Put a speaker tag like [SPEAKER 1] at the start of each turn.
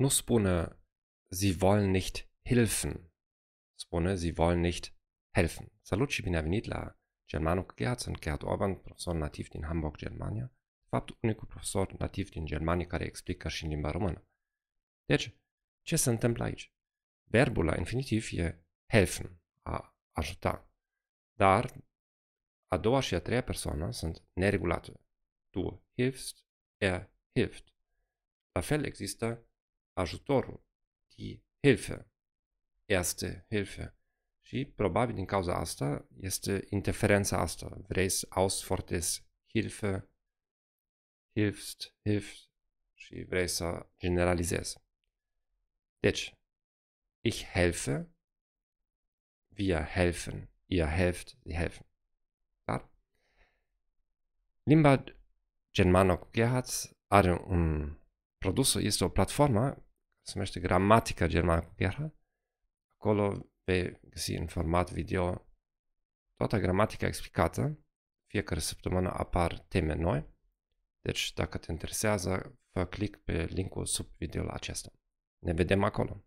[SPEAKER 1] Nussbohne, Sie wollen nicht helfen. Nussbohne, Sie wollen nicht helfen. Salucci benvenuti la Germano Gerz und Gerhard Orban, Professor nativ din Hamburg, Germania. Fapt unicul profesor nativ din Germania care explică și în limba română. Deci, ce se întâmplă aici? Verbul la infinitiv e helfen, a ajuta. Dar a doua și a treia persoană sunt neregulate. Du hilfst, er hilft. La fel există ajutorul, die Hilfe, erste Hilfe. Și probabil din cauza asta este interferența asta. Vrei să ausfortezi Hilfe, Hilfst, Hilft și vrei să generalizezi. Deci, ich helfe, wir helfen, ihr helft, sie helfen. Dar limba germano cu Gerhards are un produs, este o platformă se numește Gramatica Germană cu gheră. Acolo vei găsi în format video toată gramatica explicată. Fiecare săptămână apar teme noi. Deci dacă te interesează, fă click pe linkul sub videoul acesta. Ne vedem acolo!